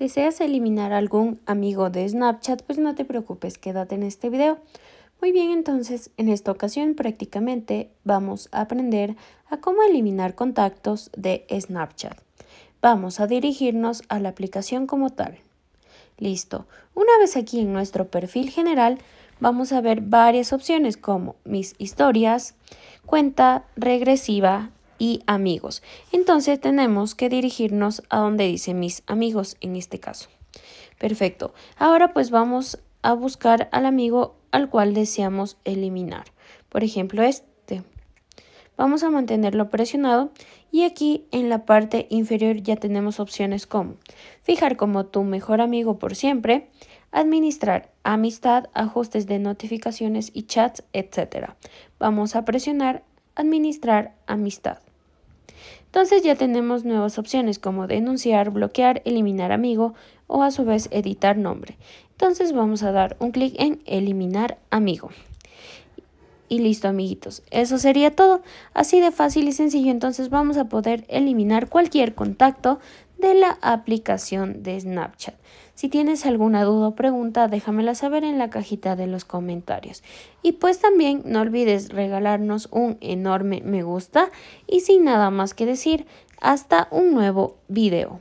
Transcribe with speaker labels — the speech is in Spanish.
Speaker 1: ¿Deseas eliminar algún amigo de Snapchat? Pues no te preocupes, quédate en este video. Muy bien, entonces en esta ocasión prácticamente vamos a aprender a cómo eliminar contactos de Snapchat. Vamos a dirigirnos a la aplicación como tal. Listo. Una vez aquí en nuestro perfil general, vamos a ver varias opciones como mis historias, cuenta regresiva, y amigos. Entonces tenemos que dirigirnos a donde dice mis amigos en este caso. Perfecto. Ahora pues vamos a buscar al amigo al cual deseamos eliminar. Por ejemplo, este. Vamos a mantenerlo presionado y aquí en la parte inferior ya tenemos opciones como fijar como tu mejor amigo por siempre, administrar amistad, ajustes de notificaciones y chats, etc. Vamos a presionar administrar amistad. Entonces ya tenemos nuevas opciones como denunciar, bloquear, eliminar amigo o a su vez editar nombre. Entonces vamos a dar un clic en eliminar amigo. Y listo amiguitos, eso sería todo. Así de fácil y sencillo entonces vamos a poder eliminar cualquier contacto de la aplicación de Snapchat. Si tienes alguna duda o pregunta, déjamela saber en la cajita de los comentarios. Y pues también no olvides regalarnos un enorme me gusta y sin nada más que decir, hasta un nuevo video.